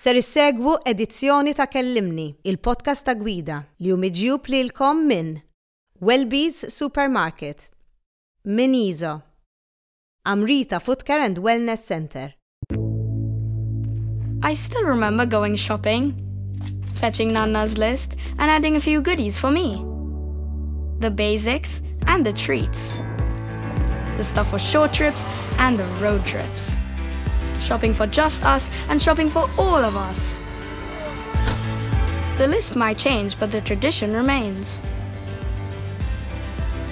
ser issegwu edizzjoni ta' Kellimni, il-podcast ta' gwida li umiġjub lilkom minn Wellbees Supermarket, Minizo, Amrita Footcare and Wellness Center. I still remember going shopping, fetching Nana's list and adding a few goodies for me. The basics and the treats. The stuff for short trips and the road trips. shopping for just us, and shopping for all of us. The list might change, but the tradition remains.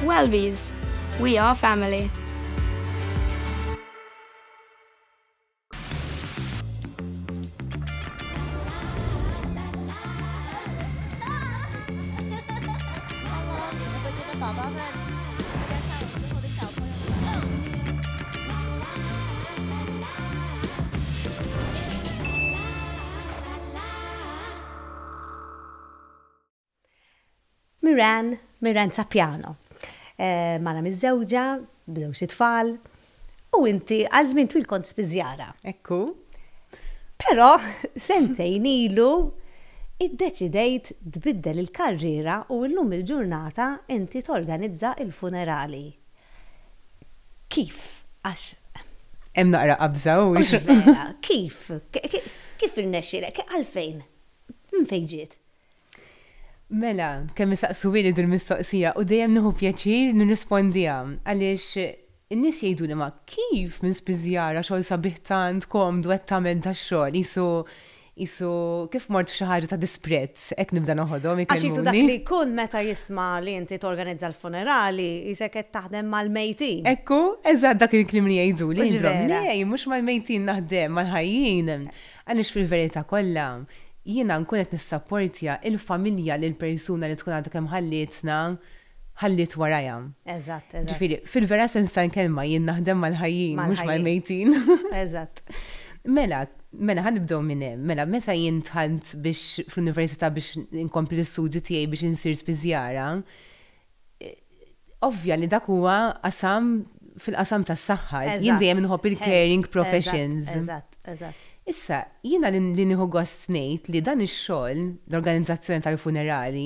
Welbies, We are family. Miran, Miran Sapiano. Eh, mara miż-żewġa, b'żewġ tfal, u inti għal żmien twil kont spizjara. Ekku. Però sentejn ilu id-deċidejt tbiddel il-karriera u llum il-ġurnata inti torganizza il-funerali. Kif? Għax. Hemm naqra qabża Kif? Kif il-nexxilek? Għalfejn? Mfejġiet? Mhmm fejn ġiet? Mela, kemm saqsuwili din mistoqsija u dejjem nieħu pjaċir nirrispondiha għaliex in-nies jgħidu li ma kif minn spiżjara xogħol sabiħ tant kom dwet tagħmel tax-xogħol isu isu kif mort xi ħaġa ta' disprezz, hekk nibda noħodhom. Għax isu dak li jkun meta jisma li inti torganizza l-funerali, jisek qed taħdem mal-mejtin. Ekku, eżatt dak il-klim li jgħidu li jindrom. Nej, mhux mal-mejtin naħdem mal-ħajjin. Għaliex fil-verità kollha jiena nkunet nissapportja il-familja l persuna li tkun għandha kemm ħallitna ħallit warajam. Eżatt, eżatt. Ġifiri, fil-vera sens ta' kelma jien naħdem mal-ħajjin, mhux mal-mejtin. Eżatt. Mela, mela ħanibdew minn mela meta jien tħant biex fl universita biex inkompli l-istudju tiegħi biex insir spiżjara, ovvja li dak huwa qasam fil-qasam tas-saħħa, jien dejjem inħobb il-caring professions. Eżatt, eżatt. Issa, jina li nieħu gost ngħid li dan ix-xogħol l-organizzazzjoni tal-funerali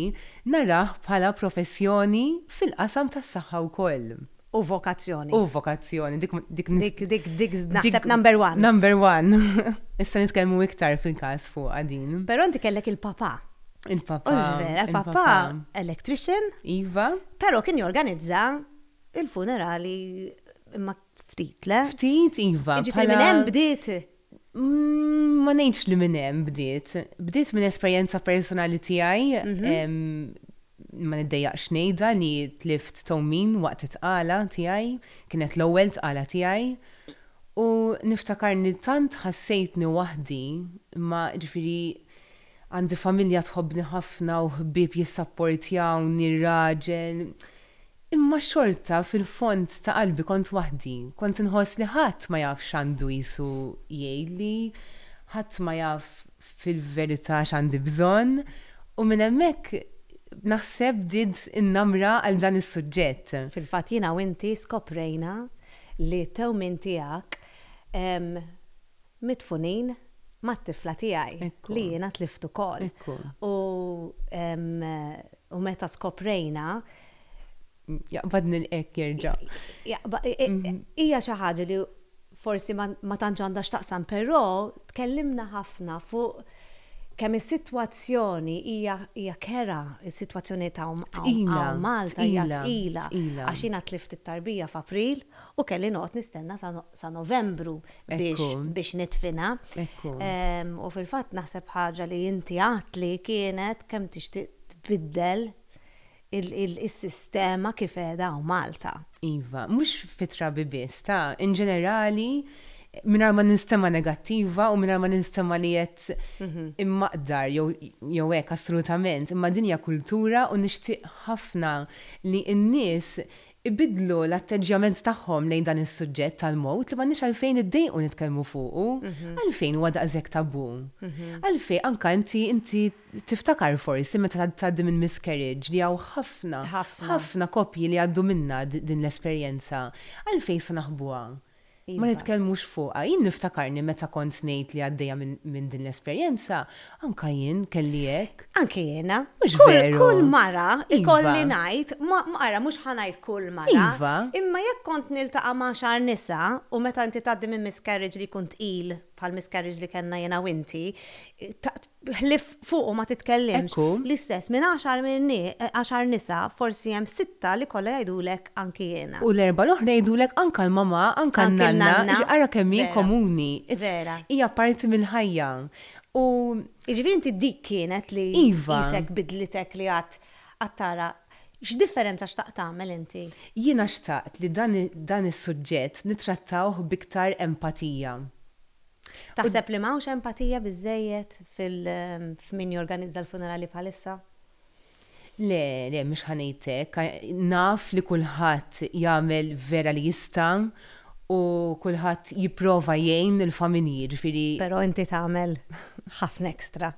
narah bħala professjoni fil-qasam tas-saħħa wkoll. U vokazzjoni. U vokazzjoni, dik dik dik dik dik naħseb number one. Number one. Issa nitkellmu iktar fil-każ fuq għadin. Però nti kellek il-papa. Il-papa. Il-papa electrician. Iva. Però kien jorganizza il-funerali imma ftit le. Ftit, Iva. Ġifieri minn hemm bdiet. Mm, ma ngħidx li minn hemm bdiet. Bdiet minn esperjenza personali tiegħi mhm. ma niddejjaqx ngħidha li tlift towmin waqt it-tqala tiegħi, kienet l-ewwel tqala tiegħi. U niftakarni tant ħassejtni waħdi ma ġifiri għandi familja tħobni ħafna u ħbib jissapportjawni raġel. Imma xorta fil-font ta' qalbi kont waħdi, kont nħoss li ħadd ma jafx għandu jisu jgħidli ħadd ma jaf fil-verità x'għandi bżonn u minn hemmhekk naħseb did innamra għal dan is-suġġett. Fil-fatt jiena u inti skoprejna li tew minn tiegħek mitfunin ma' tifla tiegħi li jiena tliftu kol. U u meta skoprejna jaqbad nil-ek jirġa. E, e, mhm. Ija xaħġa li forsi ma tantx għandha x'taqsam, però tkellimna ħafna fuq kemm is-sitwazzjoni hija kera, is-sitwazzjoni ta' um, Malta hija tqila. Għax jiena tlift it-tarbija f'April u kelli noqgħod nistenna sa' Novembru biex nitfina. U fil-fatt naħseb ħaġa li inti għatli kienet kemm tixtieq tbiddel il-sistema kif edha u Malta. Iva, mux fitra bibis, ta' in ġenerali, minar ma nistema negattiva u minar ma nistema li jett mhm. immaqdar jew hekk assolutament, imma dinja kultura u nixtieq ħafna li n-nies ibidlu l-atteġġjament tagħhom lejn dan is-suġġett tal-mowt li nix għalfejn iddejqu nitkellmu fuqu, mhm. għalfejn huwa daqshekk tabu. Mhm. Għalfejn anka inti inti tiftakar forsi meta tgħaddi minn miscarriage li hawn ħafna ħafna kopji li għaddu minna din l-esperjenza. Għalfejn se naħbuha. Iva. Ma nitkellmux fuqha, jien niftakarni meta kont ngħid li għaddejja minn din l-esperjenza, anka jien kelli hekk. Anke jiena. Kull mara ikolli iva. ngħid, mara mhux ħanajt kull mara. Iva. Imma jekk kont niltaqa' ma' xar nisa u meta inti tgħaddi minn miscarriage li kunt il bħal miscarriage li kena jena winti, ħlif fuq u ma titkellimx. L-istess, minn 10 eh, nisa, forsi jem sitta li kolla lek anki jena. U l-erba l-oħra lek anka l-mama, anka l-nanna, ġara kemmi komuni. Vera. Ija parti minn ħajja U iġifiri inti dik kienet li jisek iva. bidlitek li għat għattara X'differenza xtaqt tagħmel inti? Jiena xtaqt li dan is-suġġett nittrattawh biktar empatija. Taħseb li mawx empatija bizzejiet fil ehm, jorganizza l-funerali bħalissa? Le, le, mish ħanejtek. Naf li kullħat jagħmel vera li jista' u kullħat jiprofa jgħin il-familji, ġifiri. Pero inti tagħmel ħafna ekstra.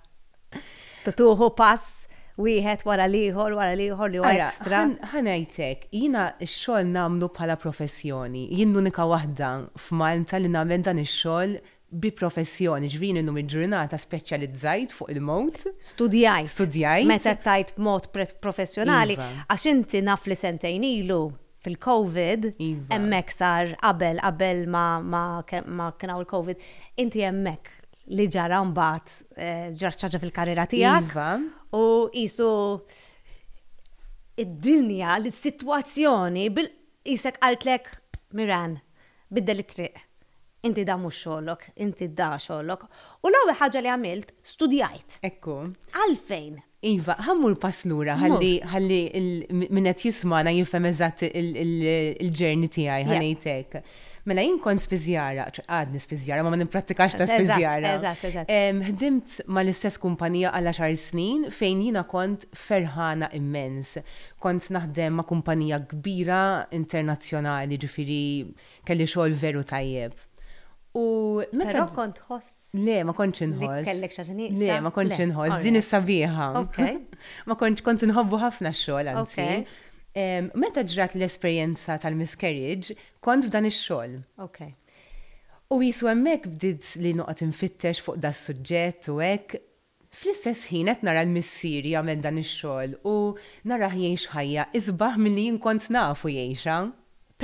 Tutuħu pass wieħed wara liħor wara liħor li huwa ekstra. Ħanajtek, jina x-xogħol nagħmlu bħala professjoni, jien l-unika waħda f'Malta li nagħmel dan ix-xogħol bi professjoni ġvini numi ġurnata speċjalizzajt fuq il-mod. Studijajt. Studijajt. Meta tajt mod professjonali, iva. għax inti naf li sentejn ilu fil-Covid, iva. emmek sar qabel, qabel ma, ma, ma kienaw il-Covid, inti emmek li ġara mbagħad eh, ġarċaġa fil-karriera tiegħek. Iva. U isu id-dinja, l-sitwazzjoni bil-isek għaltlek Miran, biddel it-triq inti da mux xollok, inti da xollok. U l-għawi ħagġa li għamilt, studijajt. Ekku. Għalfejn. Iva, ħammur paslura, għalli minnet jismana jifem eżat il-ġerni għaj, ħanejtek. Mela jien kont spizjara, għadni spizjara, ma ma niprattikax ta' spizjara. Ħdimt ma l-istess kumpanija għal xar snin fejn jina kont ferħana immens. Kont naħdem ma kumpanija kbira internazzjonali ġifiri kelli xogħol veru tajjeb. U meta kont ħoss. Le, ma kontx inħoss. Kellek xaġni. Le, ma kontx inħoss, din is-sabiħa. Ma kontx kont inħobbu ħafna x-xogħol anzi. Meta ġrat l-esperjenza tal-miscarriage, kont f'dan ix-xogħol. Okay. U jisu hemmhekk bdiet li noqgħod infittex fuq da suġġett u hekk fl-istess ħin qed nara l-missieri jagħmel dan ix-xogħol u nara ħajja iżbaħ milli jien kont nafu jgħixha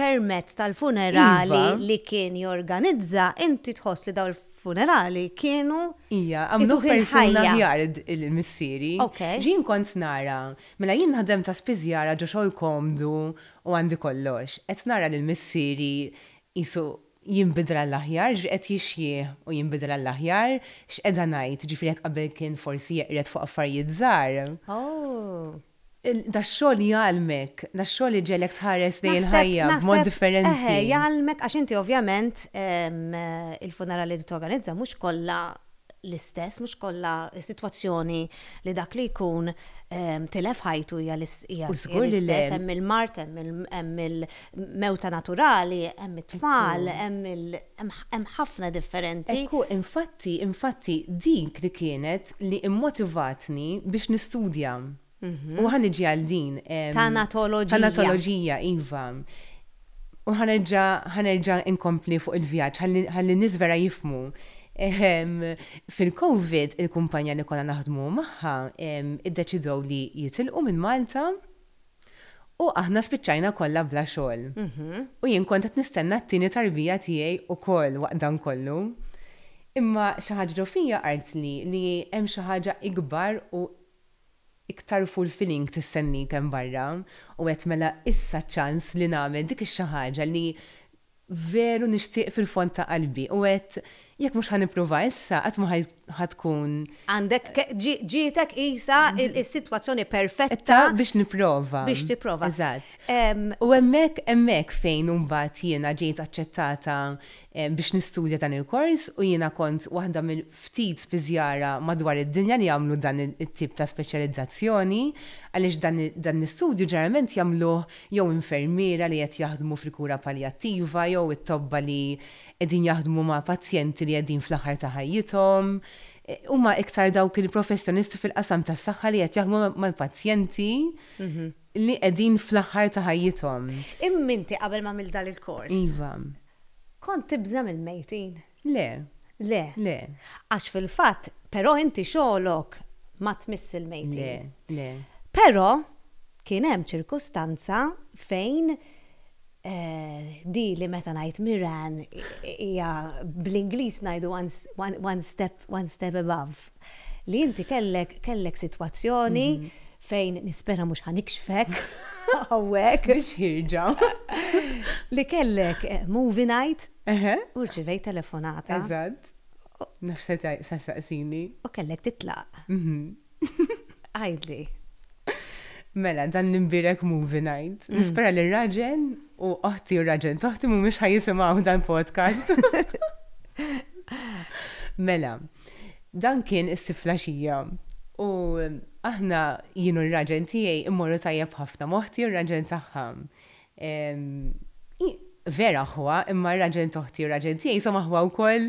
permezz tal-funerali iva. li kien jorganizza, inti tħoss li daw il-funerali kienu. Ija, għamlu persuna jard il-missieri. Ġin kont nara, mela jien naħdem ta' spizjara ġoxoj komdu u għandi kollox. Et nara l-missieri jisu jimbidra l laħjar ġriqet jixie u jimbidra l laħjar x'edha najt, ġifirek qabel kien forsi jeqret fuq affarijiet żgħar. Oh da xogħol jgħalmek, da xogħol ġelek tħares li l-ħajja b'mod differenti. Eħe, jgħalmek għax inti ovvjament il-funerali li torganizza mhux kollha l-istess, mhux kollha situazzjoni li dak li jkun tilef ħajtu hija l-istess, hemm il-mart, hemm il-mewta naturali, hemm il tfal hemm ħafna differenti. Ekku, infatti, infatti dik li kienet li immotivatni biex nistudjam Mhm. U ħan iġi għal din. Tanatologija. Tanatologija, iva. U ħanerġa inkompli fuq il-vjaġġ, ħalli nizvera jifmu. Fil-Covid, il-kumpanja li konna naħdmu maħħa id-deċidow li jitilqu minn Malta u aħna spiċċajna kollha bla xogħol. Mhm. U jien kont qed nistenna t-tieni tarbija tiegħi ukoll waqt dan kollu. Imma xi ħaġa fija qalt li li hemm xi ħaġa ikbar u iktar fulfilling tissenni kem barra u għet mela issa ċans li namen dik ix-xaħġa li veru nixtieq fil-font ta' qalbi u għet jekk mhux ħanipprova issa qatt ma ħatkun. Għandek ġietek isa is-sitwazzjoni perfetta biex nipprova. Biex tipprova. Eżat. U hemmhekk hemmhekk fejn umbat jiena ġiet aċċettata biex nistudja dan il-kors u jiena kont waħda mill-ftit spizjara madwar id-dinja li jagħmlu dan it-tip ta' speċjalizzazzjoni għaliex dan l-istudju ġerament jagħmluh jew infermiera li qed jaħdmu fil-kura paljattiva jew it-tobba li edin jaħdmu ma' pazjenti li edin fl-axar ta' ħajjithom, ma' iktar dawk il-professjonisti fil-qasam tas saħħa li qed jaħdmu mal-pazjenti li qegħdin fl-aħħar ta' ħajjithom. E, mhm. Imminti qabel ma' mil dal il-kors. Iva. Kont tibżam il-mejtin? Le. Le. Le. Għax fil-fatt, però inti xogħolok ma tmiss il-mejtin. Le. Le. Però kien hemm ċirkustanza fejn Eh, di li meta ngħid Miran hija bl-Ingliż ngħidu one step one step above. Li inti kellek kellek sitwazzjoni mhm. fejn nispera mhux ħanikxfek hawnhekk. Biex ħirġa. Li kellek eh, movie night u rċivej telefonata. Eżatt. Nafx se saqsini. U kellek titlaq. Mhm. Għajdli. Mela, dan nimbirek movie night. Mhm. Nispera li raġen U qatti u raġen, toħti mu mux ħajisimaw dan podcast. mela, dan kien is-siflaxija. U aħna jienu r-raġen tijaj immorru tajjeb ħafna, moħti u raġen taħħam vera huwa, imma raġen toħti u raġen tiegħi insomma ħwa wkoll.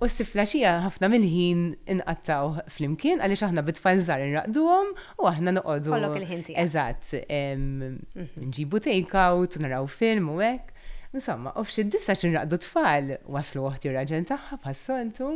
U s-sifla xija ħafna mill-ħin inqattaw flimkien għaliex aħna bitfall żgħar inraqduhom u aħna noqogħdu. Kollok il ħinti Eżatt, mhm. nġibu take-out, naraw film u hekk. Insomma, u f'xid dissa xinraqdu tfal waslu uħti u raġen tagħha fassoltu.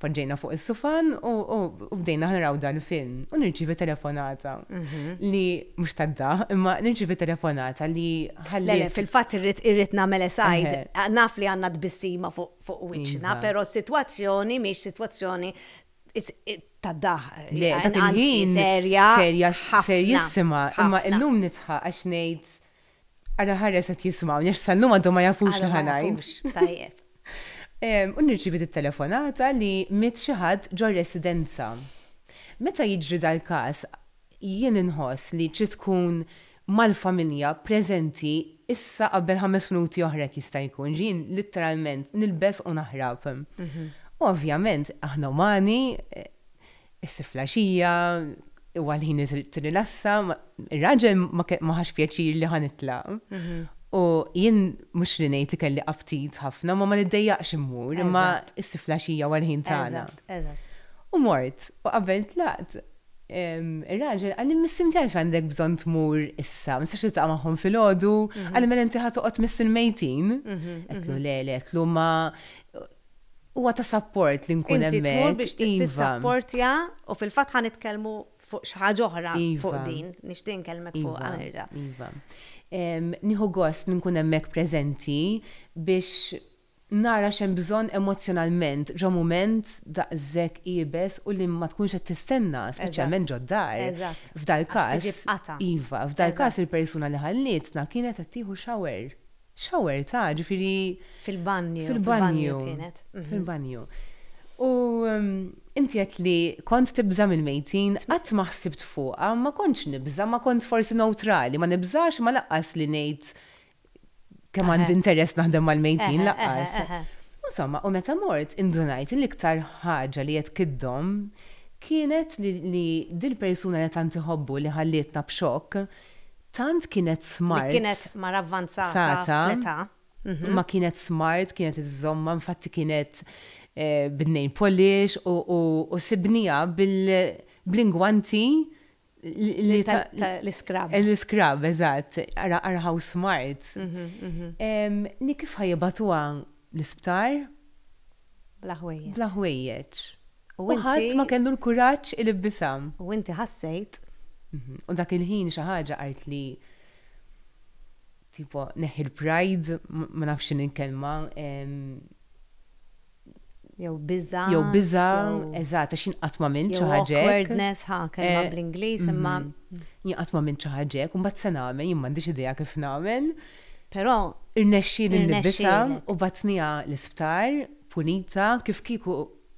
Fanġejna fuq il-sufan u bdejna ħnaraw dal-film. U nirċivi telefonata mhm. li mux tadda, imma nirċivi telefonata li ħalli. fil-fat irrit namel esajd, naf li għanna tbissima fuq wiċna, iva. pero situazzjoni miex situazzjoni taddaħ. Le, ta' serja. Serja, serjissima. Imma l-lum nitħa għax nejt. Għara ħares għet jismaw, njax sal-lum għaddu ma jafux li ħanajt. Tajjeb. U nirċivi telefonata li mit xaħad ġo residenza. Meta jiġri dal-kas, jien inħoss li ċi tkun mal-familja prezenti issa qabel ħames minuti oħra jista' jkun ġin literalment nilbes u naħrab. Mhm. Ovvjament, aħna umani, eh, is-siflaxija, u għalħin t-rilassa, il-raġel ma ħax pjaċir li ħanitla. Mhm. U jien mux li nejt li kelli ħafna, ma ma niddejjaqx immur, imma s-siflaxija u ħin tagħna. U mort, u qabel laqt, il-raġel għalli missim tjaf għandek bżon tmur issa, mistax li taqmaħom fil-ħodu, mhm. għalli mela inti ħatuqot missin mejtin. Mhm, għetlu mhm. lele, għetlu ma huwa ta' support li nkun hemmhekk. biex tissapportja iva. u fil-fatt ħanitkellmu fuq xi ħaġa oħra iva. fuq din, nixtin kelmek fuq iva, għanirda nieħu gost nkun hemmhekk prezenti biex nara xem bżon emozjonalment ġo moment daqżek ibes u li ma tkunx qed tistenna, speċjalment ġo dar. F'dal każ. Iva, f'dal każ il-persuna li ħallitna kienet qed tieħu shower. Shower ta' ġifiri. Fil-banju. Fil-banju. Fil-banju. Mhm. fil-banju. Fil-banju. Fil-banju. U um, inti għet li kont tibza minn mejtin, għat maħsib tfuqa, ma kontx nibza, ma kont forsi neutrali, ma nibżax ma laqqas li nejt kemm għand interess naħdem mal-mejtin laqqas. somma, u meta mort indunajt l-iktar ħaġa li qed kiddom kienet li dil-persuna li tant iħobbu li ħallietna b'xokk tant kienet smart. Kienet mar avvanzata. Mhm. Ma kienet smart, kienet iż-żomma, infatti kienet Eh, Bin-nejn Polish u sibnija bil-lingwanti l scrub l scrub eżat, għarħaw smart. Mhm, mhm. Ni kif ħajibatuwa l-isptar? Blaħwejjeċ. Blaħwejjeċ. U ma kellu l kuraċ il bisam U inti ħassejt. Mhm. U dak il-ħin xi ħaġa li tipo neħi l-pride, ma nafx kelma Jew biża. Jew biża, eżat, għax inqatma minn xi ħaġa. Awkwardness ha kelma eh, bl-Ingliż imma mhm. jinqatma minn xi ħaġa, u mbagħad se nagħmel, jien m'għandix idea kif nagħmel. Però irnexxi l nibisa u batnija l-isptar punita kif kiku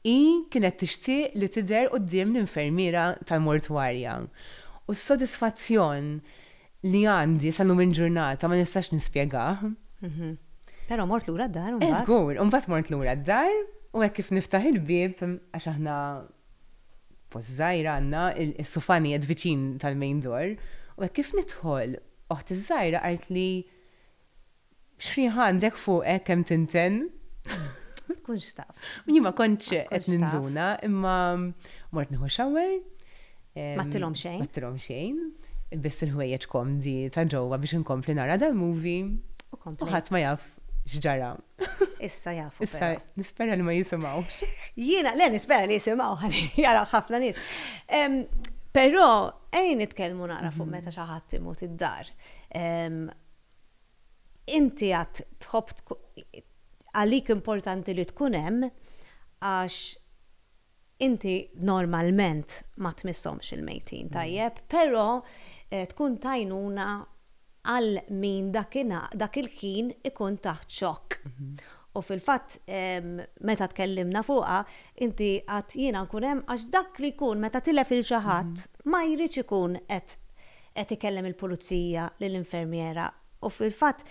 i kienet t-ixti li tidher qudiem l-infermiera tal mortuarja U s-sodisfazzjon li għandi sa minn ġurnata ma nistax nispjega. Mhm. Pero mort lura d-dar. Eżgur, un bat mort l-ura d-dar U għek kif niftaħ il-bib, għax aħna pozzajra għanna il-sufani għed viċin tal-main door, u għek kif nitħol, uħt iż-żajra għart li xriħan dek fuq hekk kemm tinten. Ma tkunx taf. ma konċ qed ninduna, imma mort nieħu xawer. Ma tilhom xejn. Mattilom xejn. Biss il-ħwejjeġ komdi ta' ġewwa biex inkompli nara dal-movie. U ħadd ma jaf xġara. Issa jafu. Issa, nispera li ma jisimaw. Jiena, le nispera li jisimaw, jara ħafna nis. Pero, ejn nitkelmu naqra fuq mhm. meta xaħat timut id-dar. Inti għat tħob għalik importanti li tkunem għax inti normalment ma tmissomx il-mejtin mhm. tajjeb, pero eh, tkun tajnuna għal min dak il-ħin ikun taħt xokk. U fil-fatt, meta tkellimna fuqa, inti għat jina nkunem għax dak li jkun meta tilef il-ġaħat mhm. ma jriċ ikun qed għet ikellem il-pulizija lill-infermiera. U fil-fatt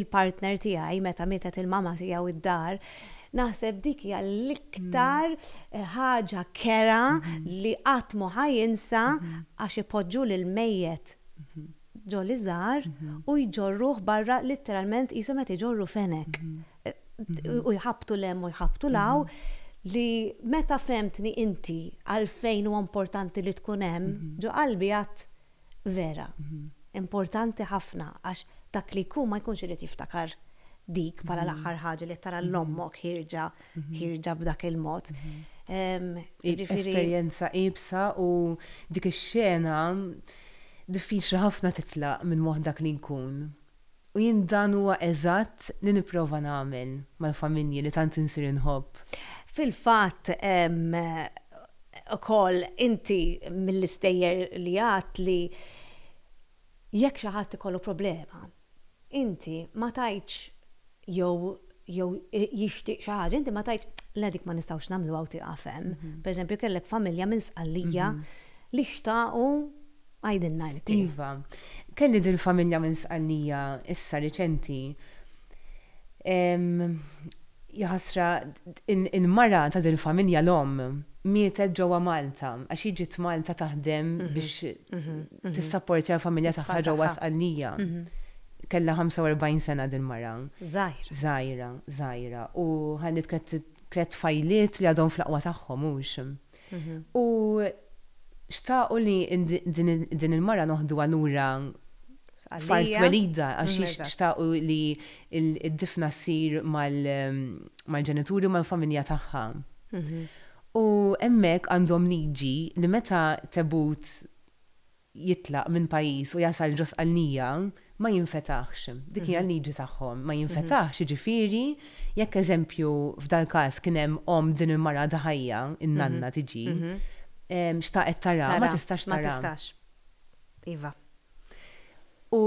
il-partner tiegħi meta mietet il-mama tiegħu id-dar naħseb dik hija l-iktar mm. eh, ħaġa kera mm-hmm. li qatt ma jinsa mm-hmm. għax ipoġġu l mejjet mm-hmm. ġo li u jġorruh barra litteralment qisu meta jġorru fenek. Eh, u jħabtu lem u jħabtu law li meta femtni inti għalfejn u importanti li tkun hemm ġo qalbi għat vera. Importanti ħafna għax dak li jkun ma jkunx irid jiftakar dik pala mhm. l-aħħar ħaġa li tara mhm. l-ommok ħirġa hirġa mhm. b'dak il-mod. Esperjenza ibsa u dik ix-xena diffiċli ħafna titlaq minn moħdak li nkun. U jien dan huwa eżatt li nipprova nagħmel mal-familji li tant insir inħobb. Fil-fatt ukoll inti mill-istejjer li għat li jekk xi ħadd ikollu problema, inti ma tajċ jew jew eh, jixtieq xi ħaġa, inti ma tajt le dik ma nistgħux nagħmlu għawti tiqafem. Mhm. Pereżempju kellek familja minn sqallija mhm. li xtaqu għajdin najt. Iva, kelli din familja minn sqallija issa riċenti. Jaħasra, in-mara ta' din familja l-om mietet ġewwa Malta, għax jiġit Malta taħdem mhm. biex tissapportja għal familja tagħha ġewwa sqallija. Mm -hmm kella 45 sena din mara. Zajr. Zajra, zajra. U għandit kret fajliet li għadhom fl-aqwa tagħhom mhux. Mhm. U xtaqu li din il-mara noħdu għalura Fart welida, mhm, għax xtaqu li id-difna sir mal-ġenituri u mal-familja tagħha. Mhm. U emmek għandhom niġi li meta tebut jitlaq minn pajis u jasal ġos għalnija, ma jinfetaħx. Dik hija mhm. liġi tagħhom, ma mhm. jinfetaħx, jiġifieri jekk eżempju f'dal każ kien hemm om din il-mara daħajja, in-nanna mhm. tiġi, xtaqet tara, ma tistax tara. Ma tistax. Iva. U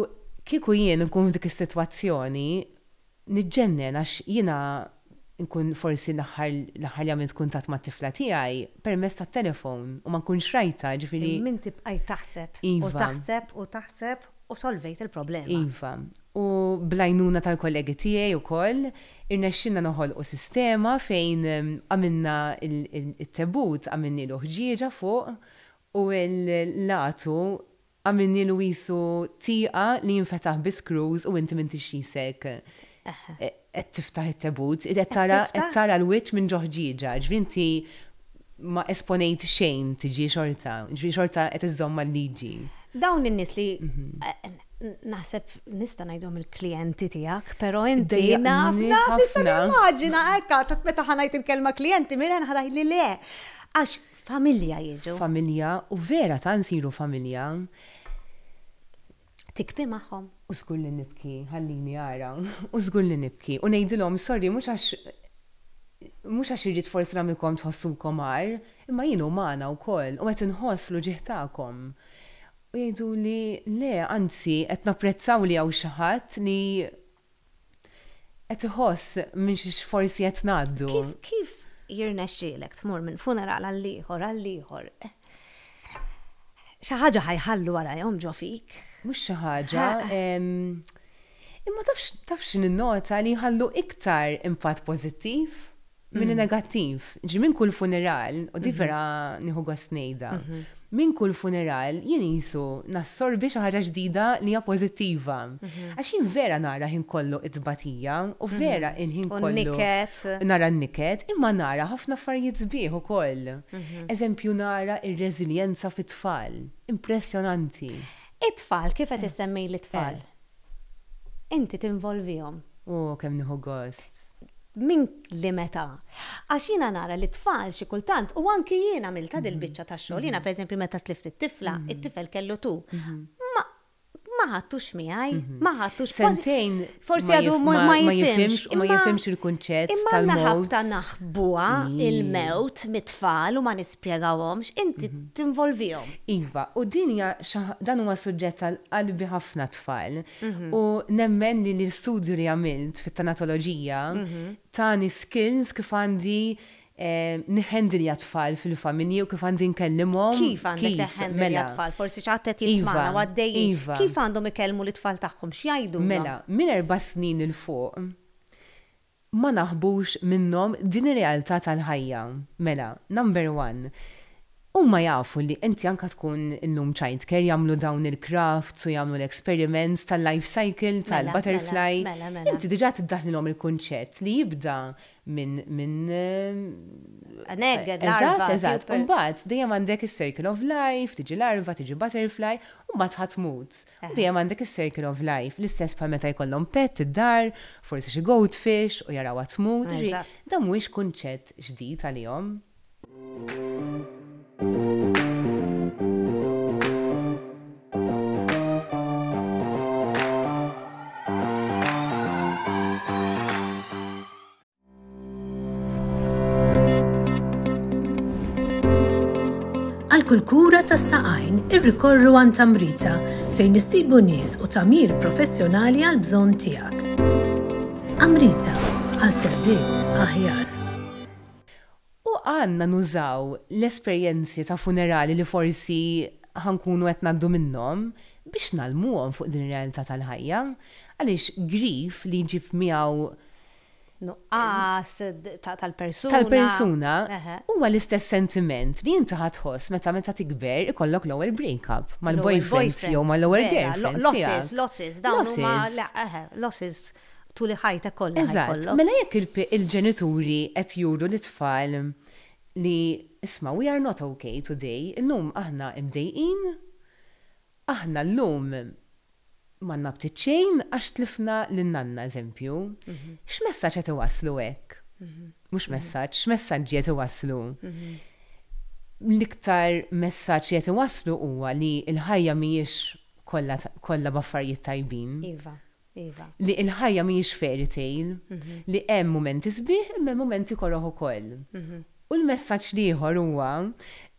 kieku jien nkun f'dik is-sitwazzjoni, niġġennen għax jiena nkun forsi l-ħar li tkun tat ma tifla tijaj permess tat telefon u ma nkunx rajta ġifiri. Min tibqaj taħseb u iva. taħseb u taħseb u solvejt il-problema. Iva, u blajnuna tal-kollegi tiegħi wkoll irnexxinna noħolqu sistema fejn għamilna il-tebut għamilni l uħġieġa fuq u l-latu għamilni l-wisu tiqa li jinfetaħ bi u inti minti xisek e, qed tiftaħ it tebut e, qed tara qed tara l-wiċċ minn ġoħġieġa, ġvinti ma esponejt xejn tiġi xorta, ġvinti xorta qed iżomma l-liġi. Dawn in-nies li mhm. eh, naħseb nista' ngħidhom il-klijenti tiegħek, però inti naf naf nista' nimmaġina hekk ta' meta ħanajt il-kelma klijenti miren ħadaj li le. Għax familja jiġu. Familja u vera ta' nsiru familja. Tikbi magħhom. U żgur li nibki, ħallini ara, u żgur li nibki. U ngħidilhom sorry mhux għax mhux għax irrid forsi ramikom tħossu komar, imma jienu magħna wkoll u qed inħosslu ġieħtakom. U jgħidu li le, anzi, qed napprezzaw li għaw xaħat li qed iħoss minn xiex forsi qed ngħaddu. Kif kif jirnexxielek tmur minn funeral għal ieħor għal liħor Xi ħaġa ħajħallu jom ġo fik. Mhux xi ħaġa. Imma tafx tafx nota li ħallu iktar impatt pożittiv minn mhm. negattiv. Ġi minn kull funeral u di mhm. vera nieħu gosnejda minn kull funeral jien jisu nassorbi xi ħaġa ġdida li hija pożittiva. Mhm. Għax jien vera nara ħin kollu it-tbatija u mhm. vera ħin kollu. Nara n-niket, imma nara ħafna affarijiet sbieħ ukoll. Mhm. Eżempju nara ir-reżiljenza fit-tfal. Impressjonanti. It-tfal, kif qed eh. issemmi l-tfal? Eh. Inti tinvolvihom. U oh, kemm nieħu gost. Min li meta? Għax jina nara li tfal xi kultant u anki jiena milta dil biċċa ta' xogħol, per esempio meta tlift it-tifla, mhm. it-tifel kellu tu. Mhm ma ħattux miħaj, mhm. ma ħattux Sentejn. Forsi għadu ma jifimx. Ma jifimx il-kunċett. Imma naħabta naħbua il-mewt mit-tfal u ma nispiegawomx, inti mhm. t-involvijom. Iva, u dinja dan huwa suġġett għal-qalbi ħafna tfal. Mhm. U nemmen li l-studju li għamilt fit tanatologija tani skills kif għandi Eh, nħendil għatfall fil-familji u kif għandi nkellimhom. Kif għandek tħendil mela. għatfall? forsi ċattet iva, jismana għaddejjin. Iva. Kif għandhom ikellmu l-tfal tagħhom x'jajdu? Mela, minn erba' snin il fuq ma naħbux minnom din ir-realtà tal-ħajja. Mela, number one, Umma jafu li inti anka tkun illum child care jamlu dawn il-crafts u jamlu l-experiments tal-life cycle, mela, mela, tal-butterfly. Mela, inti diġa l-om il-kunċett li jibda minn minn anegga ehm, eh, Eżatt, eżatt. Umbat, dejjem għandek is-circle of life, tiġi larva, tiġi butterfly, u mbagħad ħatmut. Dejjem għandek is-circle of life, l-istess pa meta jkollhom pet id-dar, forsi xi goldfish u jaraw għatmut. Dan kunċet kunċett għal għalihom kull kura tas saqajn irrikorru għan tamrita fejn issibu nies u tamir professjonali għal bżon tijak. Amrita għal servizz aħjar għanna nużaw l-esperjenzi ta' funerali li forsi ħankunu qed naddu minnhom biex għom fuq din ir-realtà tal-ħajja. Għaliex grif li jġib miaw nuqqas tal-persuna. Tal-persuna huwa l-istess sentiment li inti ħadħoss meta meta tikber ikollok l-ewwel breakup mal-boyfriend jew mal-ewwel girlfriend. Losses, losses, dawn huma losses tuli ħajta e kollha. Eżatt, mela jekk il-ġenituri qed juru l-tfal li isma, we are not okay today, innum aħna imdejqin, aħna l-lum ma nabti ċejn għax tlifna l-nanna eżempju. x messaċ għet waslu ek? Mux messaċ, x messaċ għet waslu? L-iktar messaċ għet waslu huwa li l-ħajja miex kolla baffarijiet tajbin. Iva. Iva. Li il-ħajja miex fairy tale, mhm. li hemm momenti sbieħ, imma momenti korroħu koll. Mhm. U l-messaġġ liħor huwa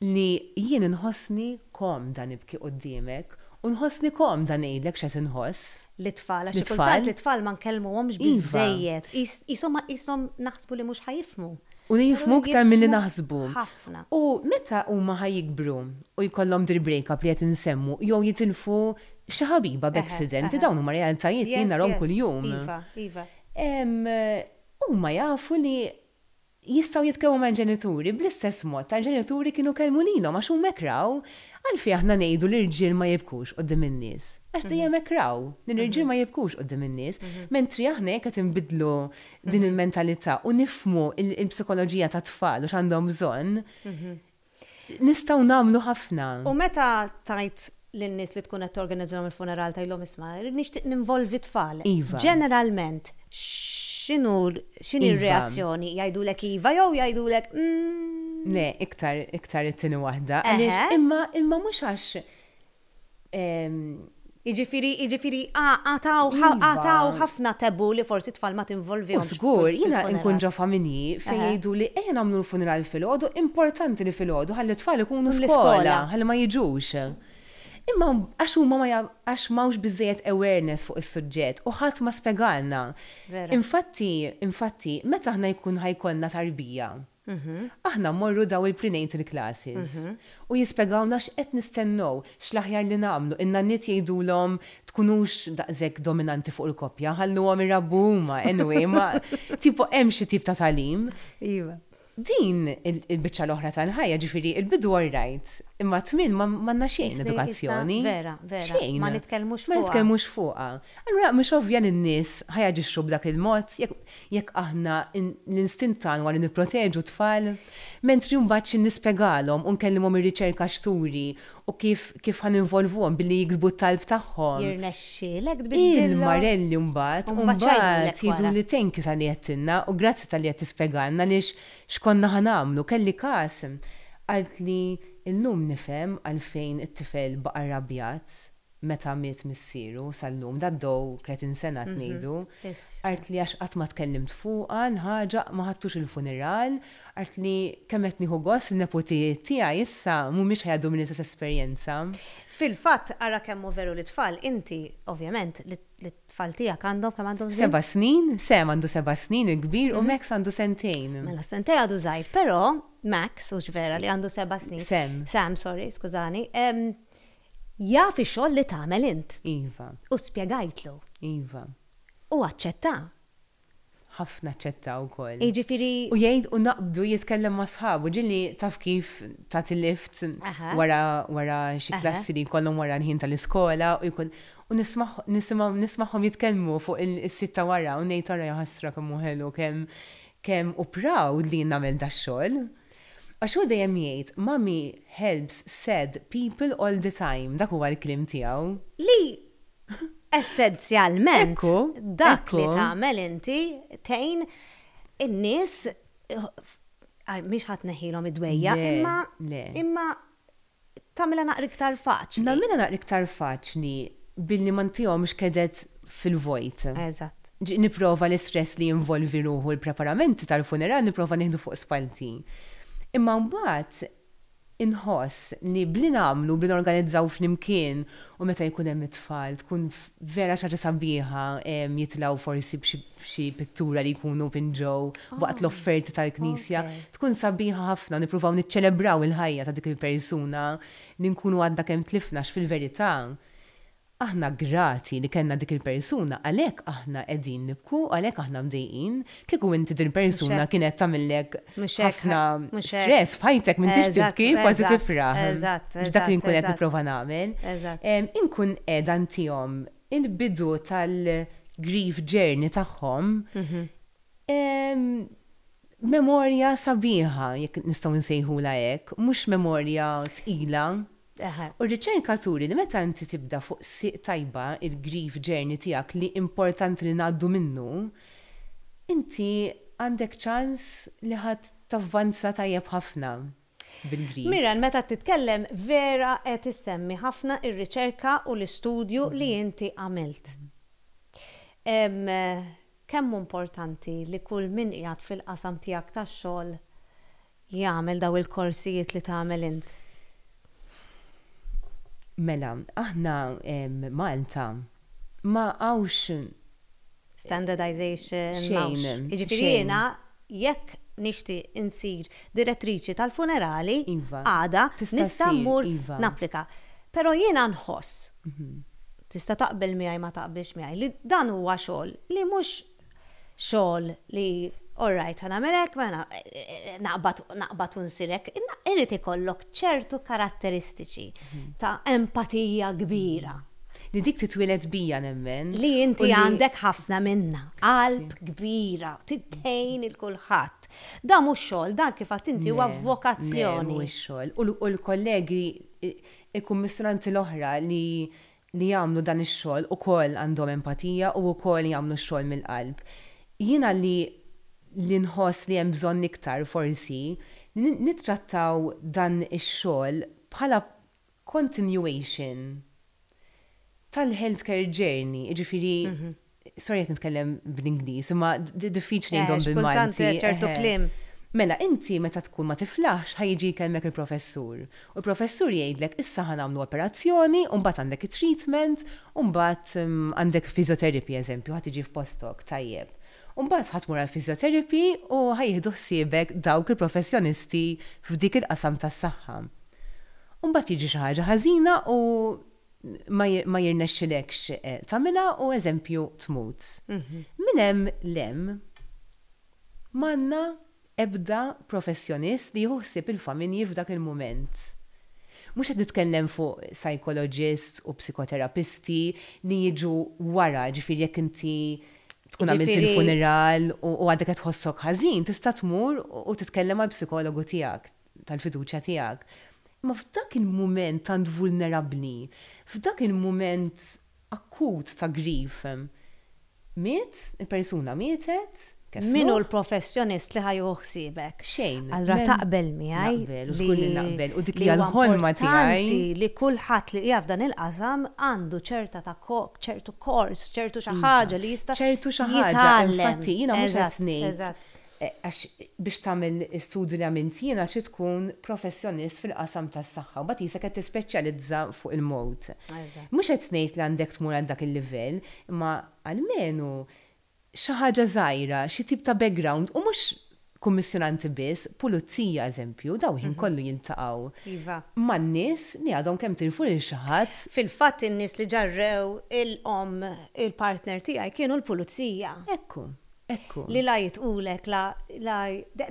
li jien nħossni kom nibki qoddimek u nħossni dan ngħidlek x'qed inħoss. L-tfal, għax kultant l-tfal ma nkellmuhomx iva. biżejjed. Isom Jisom naħsbu li mux ħajfmu. U nifmu ktar minn li naħsbu. Ħafna. U meta huma jikbru u jkollhom dir breakup li qed insemmu jew jitilfu xi ħabiba b'accident, dawn huma realtajiet rom kull kuljum. Iva, iva. ma jafu li jistaw jitkelmu ma' ġenituri bl-istess mod tal-ġenituri kienu kelmu lilo ma' xum mekraw, għalfi aħna nejdu l-irġil ma' jibkux u in-nies. Għax dejjem mhm. mekraw, l-irġil mhm. ma' jibkux u in-nies, mhm. mentri aħna qed imbidlu din il-mentalità u nifmu il-psikoloġija ta' tfal u xandom bżonn. Nistaw namlu ħafna. U meta tajt l-nis li tkun qed torganizzhom il-funeral il-lom isma' nixtieq ninvolvi tfal. Iva. Ġeneralment, xinu xini iva. reazzjoni jajdu lek iva jew jajdu lek Le, mm. iktar, iktar it-tini wahda. Imma, imma mux għax. Iġifiri, iġifiri, għataw iva. ħafna tabu li forsi tfal ma t-involvi. Sgur, jina nkun ġo familji fej jgħidu li eħna eh, għamlu l-funeral fil-ħodu, importanti li fil-ħodu, għalli tfal ikunu skola, għalli ma jġux. Imma għax huma ma għax mawx biżejjed awareness fuq is-suġġett u ħadd ma spjegalna. Infatti, infatti, meta aħna jkun ħajkonna tarbija. Mhm. Aħna morru daw il-prenatal classes mhm. u jispjegawna x'qed nistennew x'laħjar li nagħmlu inna nit jgħidulhom tkunux daqshekk dominanti fuq il-koppja, ħalluhom irabbu huma anyway, ma tipo hemm xi tip ta' talim. Iva din il-bicċa l-oħra ta' nħajja ġifiri il-bidu right imma t-min manna xejn edukazzjoni. Vera, vera. Ma nitkellmux fuqa. Ma nitkellmux fuqa. Allura mhux ovvja lin-nies ħajja ġisru b'dak il-mod jekk aħna l-instintan għal nipproteġu tfal mentri mbagħad xi nispjegalhom u nkellimhom ir-riċerka xturi u kif kif ħan involvuhom billi jiksbu t-talb tagħhom. Jirnexxilek Il-marelli bat, u mbagħad jidu li tenki tal jettinna u grazzi tal jett tispjegalna lix xkonna għamlu, kelli każ għalt li il-num nifhem għalfejn it-tifel baqarrabjat. rabjat meta miet missieru sal-lum, daddow kretin sena mhm. t-nejdu. Art li għax għatma tkellimt fuqa, nħagġa maħattux il-funeral, għart li kemmet niħu gos l-nepotijiet tija jissa miex ħajadu minn istess esperienza. Fil-fat, għara kemmu veru li tfal, inti, ovvjament, li tfal tijak għandhom kemm għandhom Seba snin, Sem għandu seba snin kbir u mhm. Max għandu sentejn. Mela sentejn għadu zaħir, pero Max, uġvera vera li għandu seba snin. Sem. Sam, sorry, skużani jaf ix-xogħol li tagħmel int. Iva. U spjegajtlu. Iva. U aċċetta. Ħafna ċetta u koll. Iġifiri. U jgħid u naqbdu jitkellem ma' sħabu, ġilli taf kif ta' lift wara wara xi klassi li jkollhom wara l-ħin tal-iskola u jkun u nismaħom jitkellmu fuq il-sitta wara u ngħid ara kemmu kemm ħelu kemm kemm u proud li nagħmel da' xogħol Għax u dejjem jgħid, mami helps sad people all the time. Dak huwa l-klim tiegħu. Li essenzjalment dak li tagħmel inti tejn in-nies mhix ħadd neħilhom id-dwejja, imma imma tagħmilha naqri iktar faċli. Nagħmilha naqri iktar faċli billi ma ntihomx kedet fil-vojt. Eżatt niprofa l-istress li involvi ruħu l-preparamenti tal-funeral, niprofa nieħdu fuq spalti. Imma mbagħad inħoss li bli namlu, bli norganizzaw fl-imkien u meta jkun hemm it-tfal, tkun vera xaġa sabiħa jitlaw forsi b'xi pittura li jkunu pinġow ah. waqt l-offerti tal-Knisja. Tkun sabiħa ħafna nippruvaw niċċelebraw il-ħajja ta' dik il-persuna li nkunu għadda kemm tlifnax fil-verità aħna grati li kellna dik il-persuna, għalhekk aħna qegħdin nibku, għalhekk aħna mdejqin, kieku inti din persuna kienet tagħmillek ħafna stress fajtek minn tix tibki kważi tifraħ. Eżatt, li nkun niprofa nipprova Inkun edan tijom, il-bidu tal-grief journey tagħhom mhm. memorja sabiħa, jekk nistgħu nsejħu lajek, mhux memorja tqila. U riċerkaturi li meta inti tibda fuq siq tajba il-grief journey tiegħek li importanti li ngħaddu minnu, inti għandek ċans li ħadd tavvanza tajjeb ħafna bil-grief. Miran, meta titkellem vera qed issemmi ħafna ir-riċerka u l-istudju li mm-hmm. inti għamilt. Mm-hmm. Kemm importanti li kull min jgħat fil-qasam tiegħek tax-xogħol jagħmel daw il-korsijiet li tagħmel int? Mela, aħna Malta ma għawx eh, standardization. Iġifiri jena jekk nishti insir direttriċi tal-funerali iva, għada nista' mmur iva. naplika. Pero jiena nħoss. Mhm. Tista' taqbel miħaj ma taqbilx miħaj, li dan huwa xogħol li mhux xogħol li Alright, għana melek, ma eh, eh, eh, naqbat unsirek, irrit ikollok ċertu karatteristiċi mhm. ta' empatija kbira. Mhm. Li dik titwilet bija nemmen. Li inti għandek ħafna minna, qalb kbira, tittejn mhm. il-kulħadd. Da mux xogħol, dan kif qatt inti huwa avvokazzjoni. Mux xogħol. U l-kollegi ikum mistranti l-oħra li li jagħmlu dan ix-xogħol ukoll għandhom empatija u wkoll jagħmlu x-xogħol mill-qalb. Jiena li li nħoss li hemm bżonn iktar forsi, nittrattaw dan ix-xogħol bħala continuation tal-healthcare journey, ġifiri, mm -hmm. sorry jett nitkellem bl-Inglis, ma diffiċli jgħidhom eh, bil-Malti. Mela, inti meta tkun ma tiflaħx ħajġi kellmek il-professur. U l-professur jgħidlek issa għamlu operazzjoni, umbat għandek treatment, umbat mm, għandek fizoterapi, eżempju, ħatiġi f'postok, tajjeb Umbat ħatmur għal fizjoterapi u ħajjihdu ħsiebek dawk il-professjonisti f'dik il-qasam tas saħħa Umbat jiġi xi ħaġa ħażina u ma jirnexxilekx eh, tagħmilha u eżempju tmut. Mhm. Min hemm lem manna ebda professjonist li jħuħsib il-familji f'dak il-mument mux għed nitkellem fuq psychologist u psikoterapisti li jiġu wara ġifir jek inti tkun għamilt il-funeral u għadek qed tħossok ħażin, tista' tmur u titkellem għal psikologu tiegħek tal-fiduċja tiegħek. Ma f'dak il-mument tant vulnerabbli, f'dak il-mument akut ta' grief, miet, il-persuna mietet, Minu l-professjonist li ħajju uħsibek. Xejn. Allora taqbel miħaj. Naqbel, naqbel. U dik li għal-ħolma għaj. Li kulħadd li jaf dan il-qasam għandu ċerta ta' kok, ċertu kors, ċertu xi iva, ħaġa li jista' ċertu xi ħaġa. Infatti jiena mhux ngħid eh, għax biex tagħmel studju li għamintina jiena xi tkun professjonist fil-qasam tas-saħħa u bagħad qed tispeċjalizza fuq il-mod. Mhux qed ngħid li għandek tmur għal dak il-livell, ma għalmenu xaħġa ħaġa żgħira, xi tip ta' background u mhux kummissjonanti biss, pulizija eżempju, daw ħin mhm. kollu jintaqaw. Iva. Ma n-nis li għadhom kemm tirfu lil xi ħadd. Fil-fatt in-nies li ġarrew il-om il-partner tiegħi kienu l-pulizija. Ekku. Ekku. Li la jitqulek la la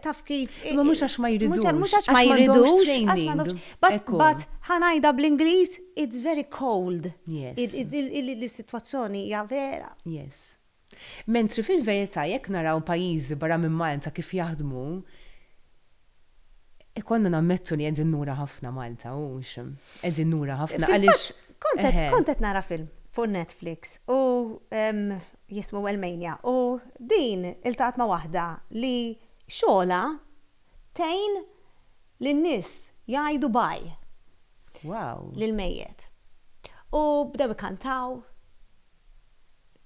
taf kif. Ma mhux għax ma jridux. Mhux għax ma jridux. But but ħanajda bl-Ingliż it's very cold. Yes. Il-sitwazzjoni hija vera. Yes. Mentri fil-verità jekk naraw pajjiżi barra minn Malta kif jaħdmu, ikonna nammettu li għedin nura ħafna Malta, ux, għedin nura ħafna. Għalix. Kontet nara film fuq Netflix u jismu Elmania u din il-taqt ma wahda li xola tejn l-nis jgħidu baj. Wow. lil mejiet U bdew kantaw,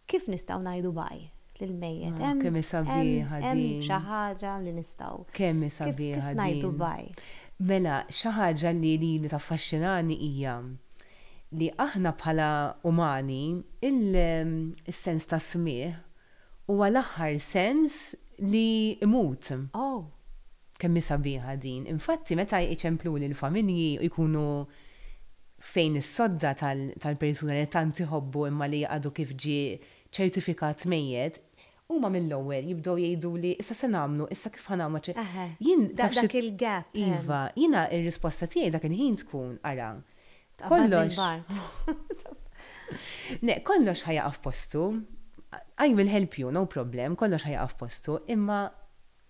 kif nistaw najdu baj l-mejjet? Ah, kemm isabiħa ħadin? Xi li nistaw. Kemm isabiħa din. Najdu baj. Mela, xi ħaġa li li taffaxxinani hija li aħna bħala umani il-sens ehm, ta' smih huwa l-aħħar sens li imut. Oh. Kemm sabiħa din. Infatti, meta jċemplu li l-familji jkunu fejn is-sodda tal-persuna li tant iħobbu imma li għadu kif ġie ċertifikat mejjed, huma mill-ewwel jibdew jgħidu li issa se nagħmlu, issa kif ħanamlu Jien dak il-gap. Ehm. Iva, jiena r-risposta tiegħi dak il-ħin tkun ara. Kollox. Ne, kollox għaf postu. I will help you, no problem, kollox għaf postu, imma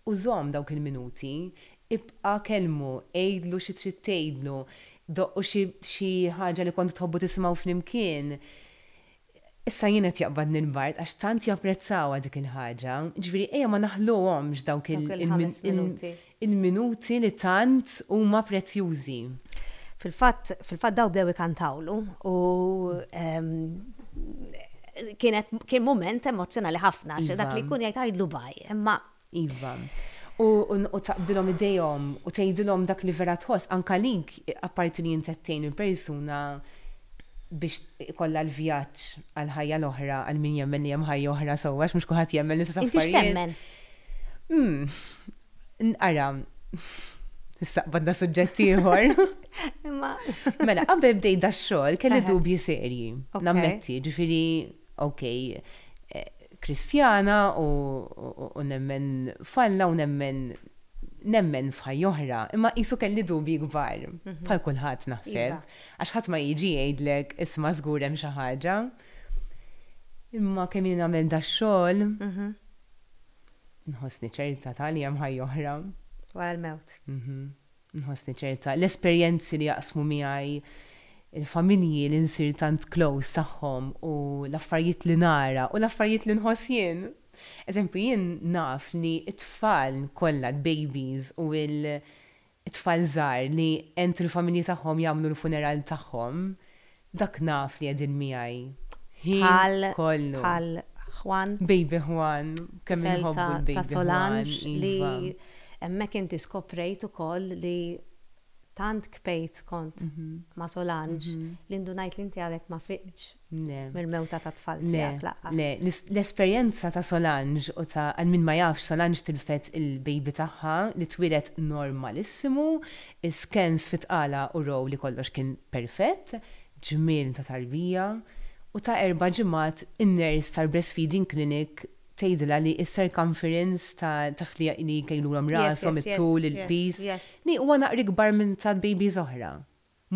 użom dawk il-minuti, ibqa kelmu, ejdlu xi trid tgħidlu, doqqu xi ħaġa li kontu tħobbu tisimgħu flimkien. imkien Issa jien qed n nbart għax tant japprezzaw dik il-ħaġa. ġviri, ejja ma naħluhomx dawk il-minuti li tant huma prezzjużi. Fil-fatt fil fat daw bdew ikantawlu u kienet kien moment emozjonali ħafna xe dak li iva. jkun jgħid għajdlu baj, imma Iva. U taqdilom idejhom u tgħidilhom dak li vera tħoss anka link apparti li jintettejn il-persuna biex kolla l-vjaġġ għal-ħajja l-oħra, għal min jemmen jem ħajja oħra għax mhux kuħat jemmen li Inti x'temmen? Hmm. Nqara, issa badna suġġetti ieħor. Mela, qabel bdejda x-xogħol kelli dubji serji. Nammetti, ġifiri, okej, eh, Kristjana u nemmen falla u nemmen nemmen fħaj joħra, imma jisu kelli dubi gbar, mhm. bħal kullħat naħseb, iva. għax ħadd ma jiġi jgħidlek isma' żgur hemm xi ħaġa. Imma kemm jien nagħmel dax-xogħol, mhm. nħossni ċerta tal hemm ħaj joħra. Għal l-mewt. Mhm. Nħossni ċerta. L-esperjenzi li jaqsmu miegħi il-familji li nsir tant close tagħhom u l-affarijiet li nara u l-affarijiet li nħoss Eżempju, jien naf li it-tfal kollha babies u il- it-tfal żgħar li entu l-familji tagħhom jagħmlu l-funeral tagħhom, dak naf li qegħdin miegħi. Bħal kollu. Bħal Juan. Baby Juan, kemm inħobbu l-baby Juan. Iva. li hemmhekk inti skoprejt ukoll li tant kpejt kont mhm. ma Solange mhm. li ndunajt li inti għalek ma fiqx. Mill-mewta ta' tfal L-esperienza ta' Solange u ta' għal min ma jafx Solange tilfet il-baby tagħha li twilet normalissimu, iskens fitqala u row li kollox kien perfett, ġmil ta' tarbija u ta' erba ġimat in-ners tal-breastfeeding clinic tejdla li il-circumference ta' taflija li kejlu l rasom it-tul, il-pis. Ni u għana gbar minn ta' baby zoħra.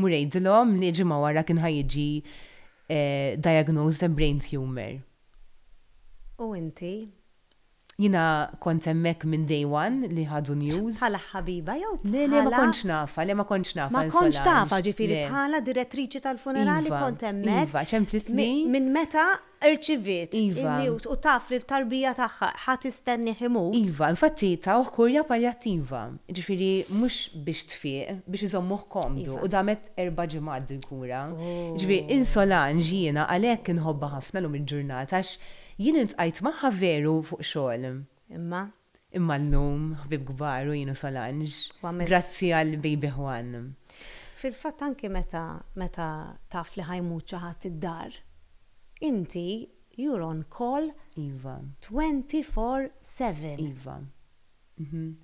Murejdilom li ġimma wara kien ħajġi eh, diagnosed a brain tumor. U inti? Jina kont hemmhekk minn day one li ħadu news. Pala ħabiba jow. Le, le ma kontx nafa, le ma kontx nafa. Ma kontx nafa ġifiri, bħala direttriċi tal-funerali iva, kont hemmhekk. Iva, ċemplitni. Minn meta irċivit iva. il-news u taf li l-tarbija tagħha ħadd istenni ħimut. Iva, infatti ta' kurja paljattiva. Ġifieri mhux biex tfiq biex iżommuh komdu iva. u damet erba' ġimgħat din kura. Oh. Ġifiri, insolan jiena għalhekk inħobba ħafna lum il-ġurnata għax jien intqajt maħħa veru fuq xogħol. Imma? Imma l-lum, bib gbaru jienu Solange. Grazzi għal Baby Juan. Fil-fatt anki meta meta taf li ħajmut ċaħat id-dar, inti you're on call Iva. 24-7. Iva. Mm -hmm.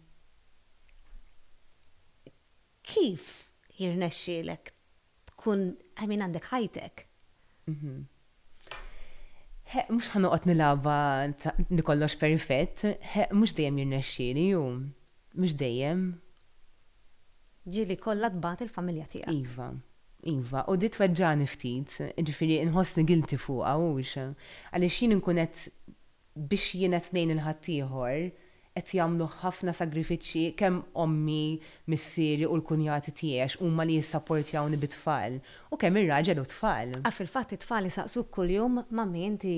Kif jirnexxielek tkun, għamin għandek ħajtek? Mm -hmm mux ħanuqot nilaba nikollox perfett, mux dejjem jirnexxini u mux dejjem. Ġili kollha tbat il-familja tiegħek. Iva. Iva, u dit weġġani ftit, ġifiri nħossni gilti fuqa u għalix jien nkunet biex jienet nejn il-ħattijħor, qed jagħmlu ħafna sagrifiċċji kemm ommi, missieri u l-kunjati tiegħek huma li jissapportjawni bit-tfal u kemm ir-raġel u tfal. Ah fil-fatt it-tfal isaqsuk kuljum mammi inti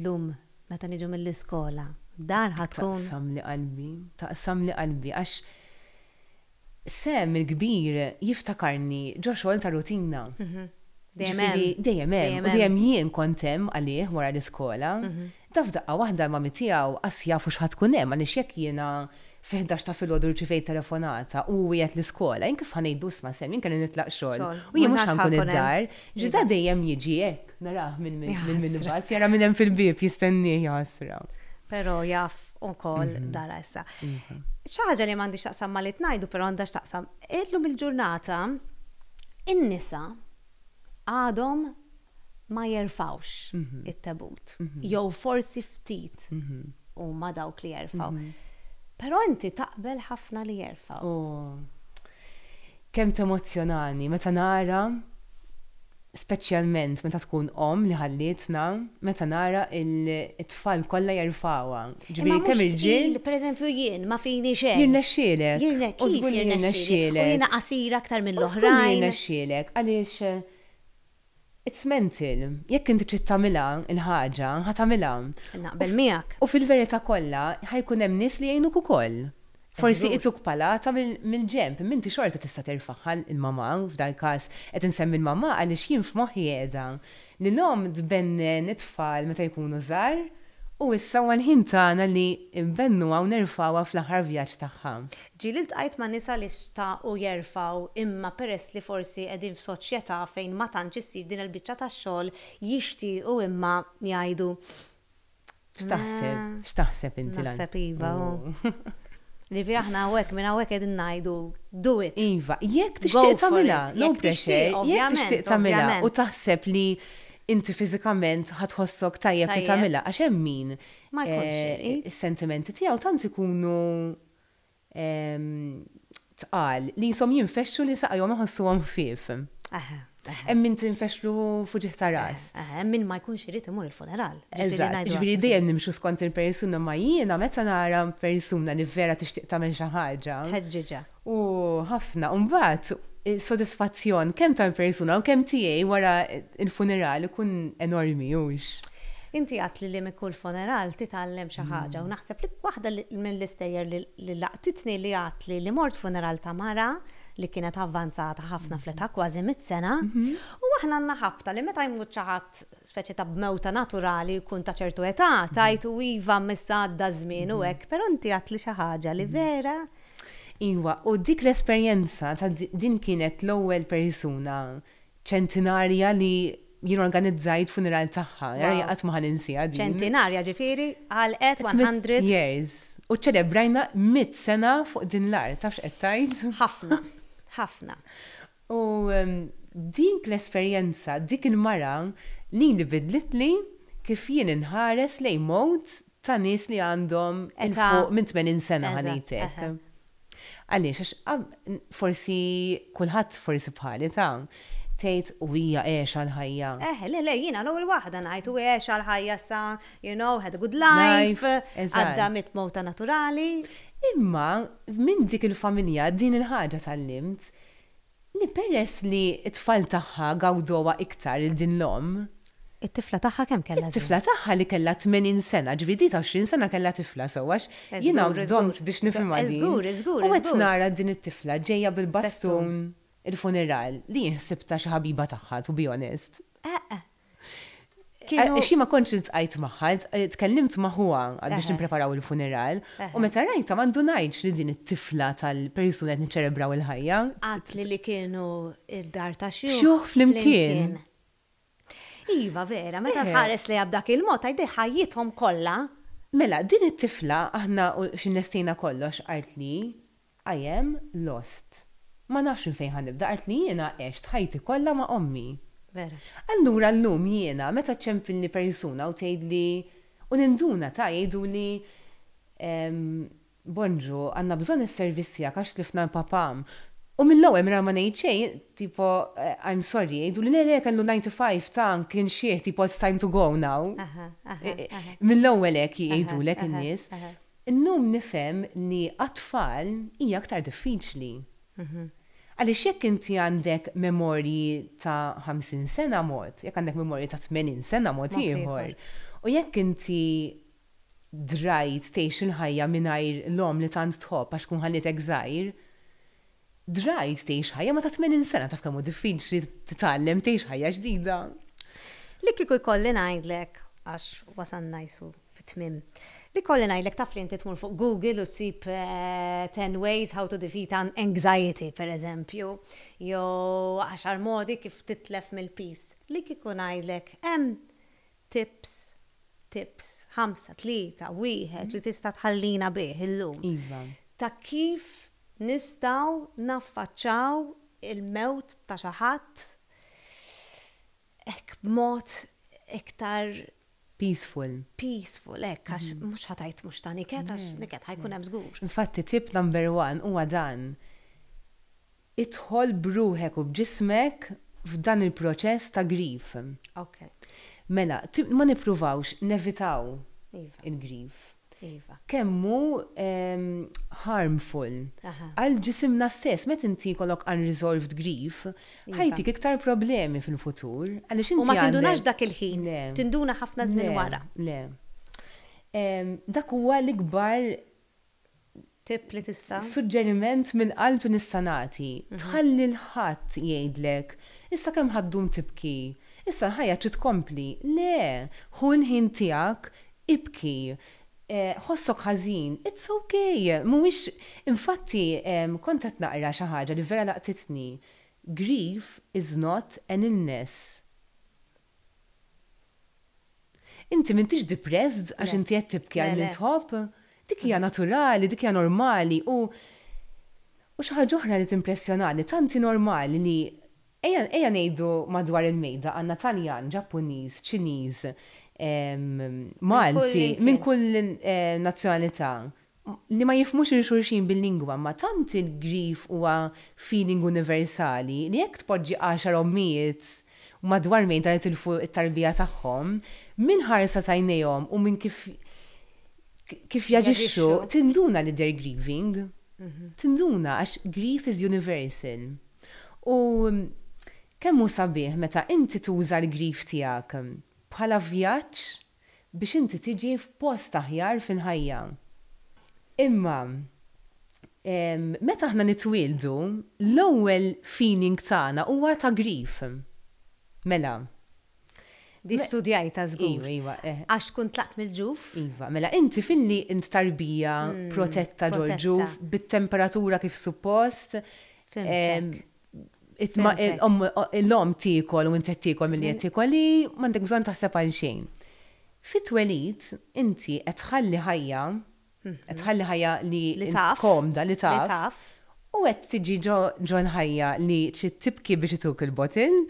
llum meta niġu mill-iskola. Dar ħatkun. Taqsam li qalbi, taqsam li qalbi għax sem il-kbir jiftakarni ġo xogħol ta' rutina. Mhm. Dejjem hemm dejjem hemm dejjem jien kontem għalih wara l-iskola. Mm -hmm Taf daqqa waħda ma mitijaw għasja fux ħatkun hemm għaliex jekk jiena fil-11 ta' filgħodu ġifej telefonata u wieħed l-iskola, jien kif dus ma' sem, jien kien nitlaq xogħol. U jien mux ħankun id-dar, ġida iva. dejjem jiġi hekk, narah minn minn bas, jara minn hemm fil-bib jistenni jasra. Però jaf ukoll mhm. dara issa. ċaħġa mhm. li mandi taqsam ma li tnajdu, però għandha x'taqsam. Illum il-ġurnata in-nisa għadhom ma jerfawx mhm. it-tabut. Mhm. Jew forsi ftit mhm. u ma dawk li jerfaw. Pero inti taqbel ħafna li jerfaw. Kem t-emozjonani, meta nara, specialment meta tkun om li ħallitna, meta nara il-tfal kollha jerfawa. Ġbiri kem il-ġil. Per eżempju jien, ma fini xejn. Jirna xielek. Jirna kif jirna xielek. Jirna qasira aktar mill-oħrajn. Jirna xielek, għaliex eh, it's mental. Jekk inti trid tagħmilha il-ħaġa, ħatamilha. Naqbel miegħek. U fil-verità kollha ħajkun hemm nies li jgħinuk ukoll. Forsi ituk palata mill-ġemp, minti xorta tista' terfaħħal il-mama, f'dan każ qed insemmi l-mama għaliex jien f'moħħi qiegħda. Li l-om it-tfal meta jkunu żgħar U issa għal ħin tagħna li imbennu għaw nerfawha fl-aħħar vjaġġ tagħha. Ġieli tqajt ma' nisa li xtaqu jerfaw imma peress li forsi qegħdin f'soċjetà fejn ma tantx issir din il-biċċa tax-xogħol jixtiequ imma jgħidu. X'taħseb? X'taħseb inti l Naħseb iva. Oh. Oh. Li fi aħna għawek, minna għawek edin najdu, do it. Iva, jek tixtiq tamila, no pressure, jek tamila, u taħseb li inti fizikament ħatħossok tajjeb li tagħmilha għax hemm min. Ma jkunx. Eh, Is-sentimenti tiegħu tant ikunu ehm, tqal li jisom jinfexxu li saqajhom iħossuhom ħfief. Hemm min tinfexxlu fuġih ta' ras. Hemm min ma jkunx irid imur il-funeral. ġifieri dejjem nimxu skont il-persuna ma jiena meta nara persuna li vera tixtieq tagħmel xi ħaġa. U ħafna, u mbagħad sodisfazzjon kemm ta' persuna u kemm tiegħi wara il-funeral ikun enormi ux. Inti għat li li mikul funeral titgħallem xi ħaġa u mm. naħseb li waħda mill-istejjer li laqtitni li għat li li mort funeral ta' mara li kienet avvanzata ħafna mm. fl-età kważi mit-sena mhm. u aħna naħabta li meta jmut xaħat speċi ta' bmewta naturali jkun ta' ċertu età mhm. tajtu iva missa għadda żmien u mhm. hekk, però inti għat li xi ħaġa li vera Iwa, u dik l-esperienza ta' din kienet l-ewwel persuna ċentinarja li jien organizzajt funeral tagħha, qatt ma ħaninsija din. Ċentinarja ġifieri għal qed 100 years. U ċelebrajna mit sena fuq din l-ar, tafx qed Ħafna, ħafna. U dik l-esperjenza, dik il-mara li li kif jien inħares lejn mod ta' nies li għandhom minn 80 sena ħanitek. Għaliex, għax forsi kulħadd forsi bħali ta' tgħid u hija għex għal-ħajja. Eh, le le jiena l għol waħda najt u għex għal-ħajja sa, you know, had a good life, għadda mit mota naturali. Imma minn dik il-familja din il-ħaġa tal-limt li peress li t-tfal tagħha gawdowa iktar il-din l-om it-tifla taħħa kem kella? It-tifla taħħa li kella 80 sena, ġvidi ta' 20 sena kella tifla sewax. Jina domt biex nifim għadin. Eżgur, eżgur. U għet nara din it-tifla ġeja bil-bastun il-funeral li jinsib ta' xaħabiba taħħa, to be honest. Eh, eh. Eh, xi ma konċ intqajt maħħa, t-kellimt maħuwa biex nippreparaw il-funeral, u meta rajta mandu ngħidx li din it-tifla tal-persuna qed ċerebraw il-ħajja. Għat li li kienu id-dar ta' xjuħ. Xjuħ fl-imkien. Iva vera, meta eh. tħares li għabdak il-mod, għajdi ħajjithom kollha. Mela, din it-tifla aħna xinnestina kollox għart li I am lost. Ma nafx fejn ħanibda għart li jiena għext ħajti kollha ma' ommi. Vera. Allura l-lum jiena meta ċempilni persuna u tgħidli u ninduna ta' jgħidu li bonġu għanna bżon il-servizzi għax tlifna papam U mill-low emra ma nejċej, tipo, eh, I'm sorry, jgħidu li nere kellu 95 tan kien xieħ, tipo, it's time to go now. Eh, eh, mill-low elek jgħidu lek n-nis. Innum nifem li għatfall hija aktar diffiċli. Mhm. Għalli xek inti għandek memorji ta' 50 sena mod, jek għandek memorji ta' 80 sena mod ieħor. U jekk inti drajt tgħix il-ħajja mingħajr l-om li tant tħob għax kun ħallitek żgħir, drajt tgħix ħajja ma ta' 80 sena diffinċ li diffiċli titgħallem tgħix ħajja ġdida. Li kieku jkolli ngħidlek għax wasan najsu fit-tmim. Li kolli najdlek taf li inti tmur fuq Google u sip 10 eh, ways how to defeat anxiety, per eżempju, jo 10 modi kif titlef mill-pis. Li kiku najdlek, em tips, tips, ħamsa, tlita, wieħed li tista' tħallina bih illum. Iva. Ta' kif nistaw naffaċċaw il-mewt ta' xaħat ek b'mod iktar peaceful. Peaceful, ek, għax mux mhm. ħatajt mux ta' niket, għax mhm. niket ħajkun hemm żgur. Infatti, tip number one huwa dan. Itħol bruħek u bġismek f'dan il-proċess ta' grif. Ok. Mela, ma nipruvawx nevitaw iva. il-grif Iva. Kemmu harmful għal ġisimna stess, met inti kolok unresolved grief, iva. ħajtik iktar problemi fil-futur. U ma tindunax dak il-ħin, tinduna ħafna żmien wara. Le. Dak huwa l-ikbar tip li tista' suġġeriment minn qalb nistanati. Mhm. Tħalli l-ħadd jgħidlek, issa kemm ħaddum tibki, issa ħajja trid tkompli. Le, hu l-ħin tiegħek ibki Eh, ħossok ħażin, it's okay, mhuwiex infatti kont qed naqra xi ħaġa li vera laqtitni. Grief is not an illness. Inti m'intix depressed għax inti qed tibki għal mintħobb, dik hija mhm. naturali, dik hija normali u u xi ħaġa oħra li timpressjonani, tanti normali li ejja ngħidu madwar il-mejda għandna Taljan, Ġappuniż, Ċiniż, Malti minn kull eh, nazzjonalità li ma jifmux il-xurxin bil-lingwa, ma tant il-grif huwa feeling universali li jekk tpoġġi 10 ommijiet madwar mejn tarit it-tarbija tagħhom, minn ħarsa tajnejhom u minn kif kif jaġixxu tinduna li der grieving. Mhm. Tinduna għax grief is universal. U kemm hu sabiħ meta inti tuża l-grief tiegħek bħala vjaġġ biex inti tiġi f'post aħjar fil-ħajja. Imma, meta aħna nitwildu, l-ewwel feeling tagħna huwa ta' grif. Mela. Di ta' żgur. Iva, iva eh. Għax kun tlaqt mil ġuf Iva, mela inti finni int tarbija mm, protetta ġol ġuf bit-temperatura kif suppost l-om tikol u inti tikol mill-li mm. tikoli, mandek bżon taħseb għal xejn. fit welit, inti etħalli ħajja, etħalli mhm. ħajja li komda li taf. U għed tiġi ġon ħajja li tibki biex ituk il-botin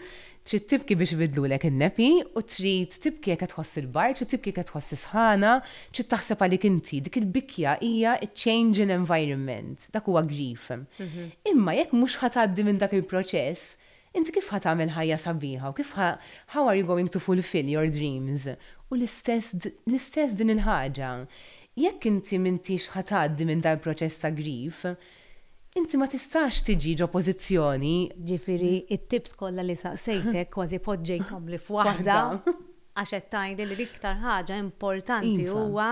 trid tibki biex bidlulek in nefi u trid tibki jekk tħoss il bar trid tibki jekk tħoss sħana, trid taħseb għalik inti. Dik il-bikja hija change in environment, dak huwa grief. Mhm. Imma jekk mhux ħatgħaddi minn dak il-proċess, inti kif ħatamel ħajja sabiħa u kif how are you going to fulfill your dreams? U l-istess din il-ħaġa. Jekk inti mintix ħatgħaddi minn dal proċess ta' grief, inti ma tistax tiġi ġo pozizjoni. Ġifiri, it-tips kolla li saqsejtek kważi podġejtom li f'waħda għaxettajni li l-iktar ħaġa importanti iva. huwa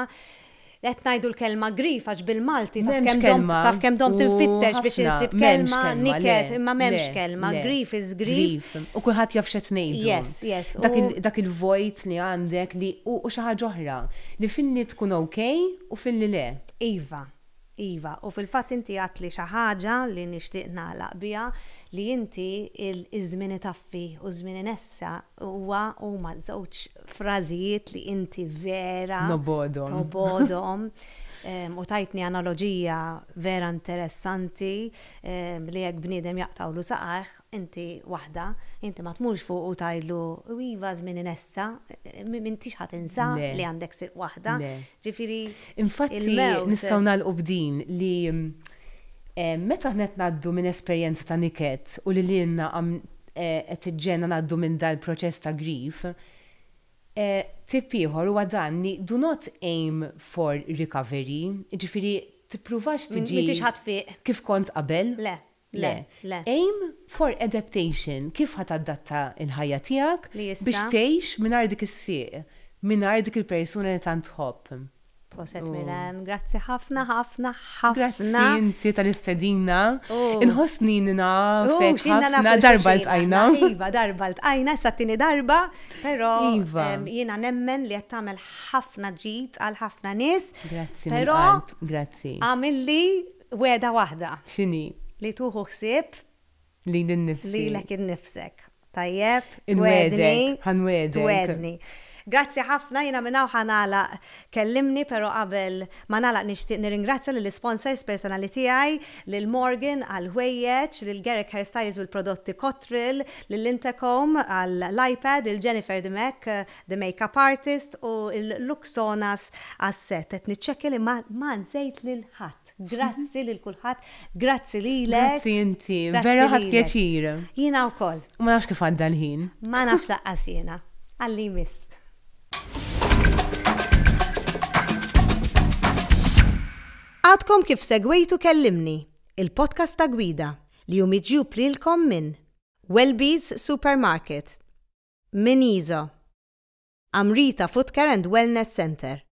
qed ngħidu l-kelma grif għax bil-Malti taf kem dom tinfittex biex insib kelma niket imma m'hemmx kelma grif is grif. U kulħadd jafxet nejdu. ngħidu. Yes, yes. Dak il-vojt li għandek li u xi ħaġa oħra li finni tkun okej u finni le. Iva. Iva, u fil-fat inti għat li xaħġa li nishtiq naħlaq bija li inti il-izmini taffi u zmini nessa huwa u ma' żewġ frażijiet li inti vera. Nobodom. Nobodom. u tajtni analogija vera interessanti li jekk bniedem jaqtawlu saqax, inti waħda, inti ma tmurx fuq u tajlu u jivaz minn inessa, m'intix ħadd insa li għandek siq waħda. Ġifiri, Infatti nistgħu nagħlqu bdin li meta ħnet naddu minn esperjenza ta' niket u li l-inna eh, qed iġġena naddu minn dal proċess ta' grief, Eh, Tippiħor huwa danni do not aim for recovery, ġifiri tippruvax tiġi. Mitix ħatfiq. Kif kont qabel? Le. Le, le. Aim for adaptation, kif ħat adatta il-ħajja tiegħek biex tgħix mingħajr dik is-sieq, mingħajr dik il-persuna li tantħob. Proset oh. Miran, grazzi ħafna, ħafna, ħafna. Grazzi inti tal-istedina. Oh. Inħosni nina oh, ħafna darba l-tajna. Iva, darba l-tajna, sattini darba, pero iva. jina nemmen li għattamel ħafna ġit għal ħafna nis. Grazzi, pero grazzi. Għamilli weda wahda. ċini? Li tuħu xsib. Li l-nifsek. Li l-nifsek. Tajjeb, twedni. Għanwedni. Grazzi ħafna jina minna ħanala kellimni, pero qabel ma nalaq nishtiq nirringrazzja l sponsors personali tiegħi, lil Morgan għal ħwejjeġ, lil Gerek Hairstyles bil prodotti Kotril, l Intercom għal iPad, il Jennifer Demek, the makeup artist u l Luxonas asset. set Et li ma nżejt lil ħadd. Grazzi lil kulħadd, grazzi lilek. Grazzi inti, vera ħadd pjaċir. Jiena wkoll. Ma nafx kif għadda ħin Ma nafx laqqas jiena. Għalli miss. Għadkom kif segwejtu kellimni, il-podcast ta' gwida li jum iġjub lilkom minn Wellbees Supermarket, Minizo, Amrita Footcare and Wellness Center.